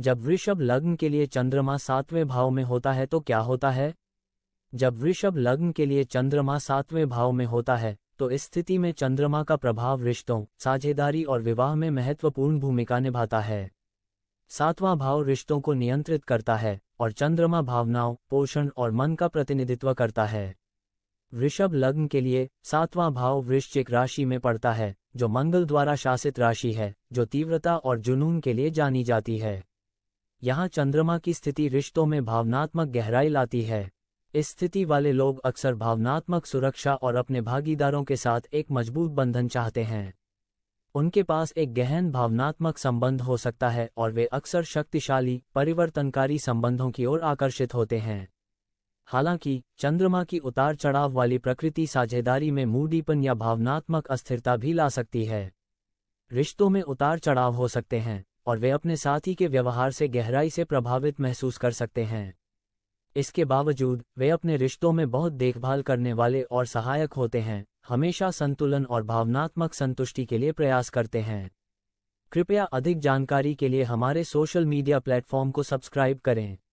जब वृषभ लग्न के लिए चंद्रमा सातवें भाव में होता है तो क्या होता है जब वृषभ लग्न के लिए चंद्रमा सातवें भाव में होता है तो इस स्थिति में चंद्रमा का प्रभाव रिश्तों साझेदारी और विवाह में महत्वपूर्ण भूमिका निभाता है सातवां भाव रिश्तों को नियंत्रित करता है और चंद्रमा भावनाओं पोषण और मन का प्रतिनिधित्व करता है वृषभ लग्न के लिए सातवां भाव वृश्चिक राशि में पड़ता है जो मंगल द्वारा शासित राशि है जो तीव्रता और जुनून के लिए जानी जाती है यहाँ चंद्रमा की स्थिति रिश्तों में भावनात्मक गहराई लाती है इस स्थिति वाले लोग अक्सर भावनात्मक सुरक्षा और अपने भागीदारों के साथ एक मजबूत बंधन चाहते हैं उनके पास एक गहन भावनात्मक संबंध हो सकता है और वे अक्सर शक्तिशाली परिवर्तनकारी संबंधों की ओर आकर्षित होते हैं हालांकि चंद्रमा की उतार चढ़ाव वाली प्रकृति साझेदारी में मूडीपन या भावनात्मक अस्थिरता भी ला सकती है रिश्तों में उतार चढ़ाव हो सकते हैं और वे अपने साथी के व्यवहार से गहराई से प्रभावित महसूस कर सकते हैं इसके बावजूद वे अपने रिश्तों में बहुत देखभाल करने वाले और सहायक होते हैं हमेशा संतुलन और भावनात्मक संतुष्टि के लिए प्रयास करते हैं कृपया अधिक जानकारी के लिए हमारे सोशल मीडिया प्लेटफॉर्म को सब्सक्राइब करें